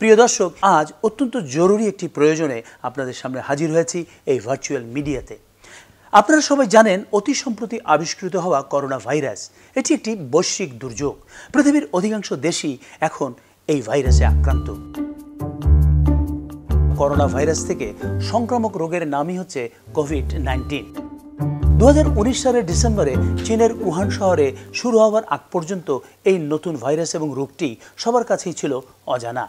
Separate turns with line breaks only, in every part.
প্রিয় দর্শক আজ অত্যন্ত জরুরি একটি প্রয়োজনে আপনাদের সামনে হাজির হয়েছি এই ভার্চুয়াল মিডিয়াতে আপনারা সবাই জানেন অতি সম্প্রতি আবিষ্কৃত হওয়া করোনা ভাইরাস এটি একটি বৈশ্বিক দুর্যোগ পৃথিবীর অধিকাংশ দেশই এখন এই ভাইরাসে আক্রান্ত করোনা ভাইরাস থেকে সংক্রামক রোগের নামই হচ্ছে কোভিড নাইন্টিন 2019 সালের ডিসেম্বরে চীনের উহান শহরে শুরু হওয়ার আগ পর্যন্ত এই নতুন ভাইরাস এবং রোগটি সবার কাছেই ছিল অজানা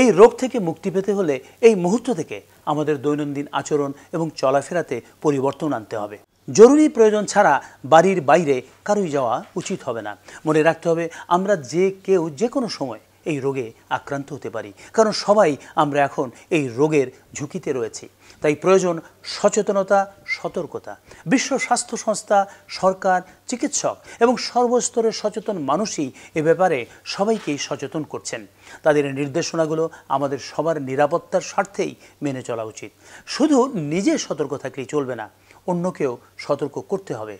এই রোগ থেকে মুক্তি পেতে হলে এই মুহূর্ত থেকে আমাদের দৈনন্দিন আচরণ এবং চলাফেরাতে পরিবর্তন আনতে হবে জরুরি প্রয়োজন ছাড়া বাড়ির বাইরে কারোই যাওয়া উচিত হবে না মনে রাখতে হবে আমরা যে কেউ যে কোনো সময় এই রোগে আক্রান্ত হতে পারি কারণ সবাই আমরা এখন এই রোগের ঝুঁকিতে রয়েছি তাই প্রয়োজন সচেতনতা সতর্কতা বিশ্ব স্বাস্থ্য সংস্থা সরকার চিকিৎসক এবং সর্বস্তরের সচেতন মানুষই এ ব্যাপারে সবাইকেই সচেতন করছেন তাদের নির্দেশনাগুলো আমাদের সবার নিরাপত্তার স্বার্থেই মেনে চলা উচিত শুধু নিজে সতর্ক থাকলেই চলবে না অন্যকেও সতর্ক করতে হবে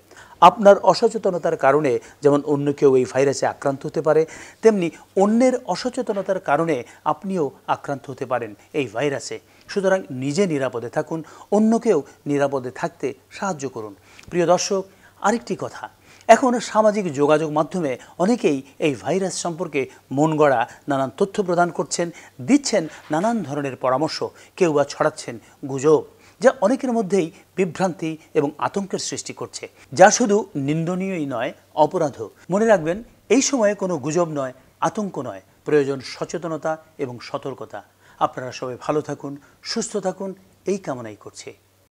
আপনার অসচেতনতার কারণে যেমন অন্য কেউ এই ভাইরাসে আক্রান্ত হতে পারে তেমনি অন্যের অসচেতনতার কারণে আপনিও আক্রান্ত হতে পারেন এই ভাইরাসে সুতরাং নিজে নিরাপদে থাকুন অন্যকেও নিরাপদে থাকতে সাহায্য করুন প্রিয় দর্শক আরেকটি কথা এখন সামাজিক যোগাযোগ মাধ্যমে অনেকেই এই ভাইরাস সম্পর্কে মন গড়া নানান তথ্য প্রদান করছেন দিচ্ছেন নানান ধরনের পরামর্শ কেউ বা ছড়াচ্ছেন গুজব যা অনেকের মধ্যেই বিভ্রান্তি এবং আতঙ্কের সৃষ্টি করছে যা শুধু নিন্দনীয়ই নয় অপরাধও মনে রাখবেন এই সময়ে কোনো গুজব নয় আতঙ্ক নয় প্রয়োজন সচেতনতা এবং সতর্কতা আপনারা সবাই ভালো থাকুন সুস্থ থাকুন এই কামনাই করছে